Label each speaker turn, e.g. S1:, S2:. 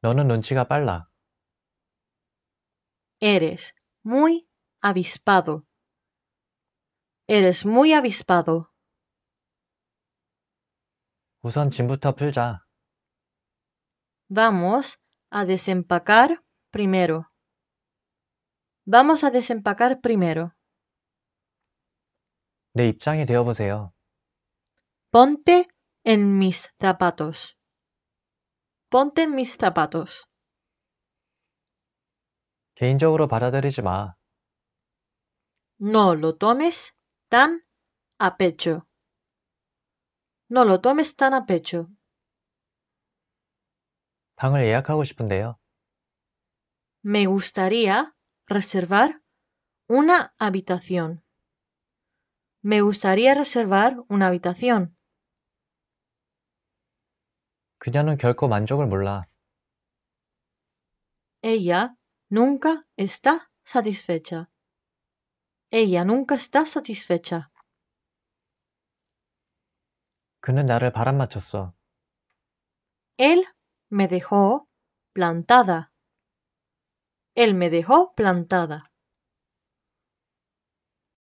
S1: 너는 눈치가 빨라.
S2: Eres muy avispado. Eres muy avispado.
S1: 우선 짐부터
S2: Vamos a desempacar primero. Vamos a desempacar primero. 내 Ponte en mis zapatos. Ponte mis zapatos. No lo tomes tan a pecho. No lo tomes tan a pecho. Me gustaría reservar una habitación. Me gustaría reservar una habitación.
S1: 그녀는 결코 만족을 몰라.
S2: Ella nunca está satisfecha. Ella nunca está satisfecha.
S1: 그는 나를 바람맞췄어.
S2: Él me dejó plantada. Él me dejó plantada.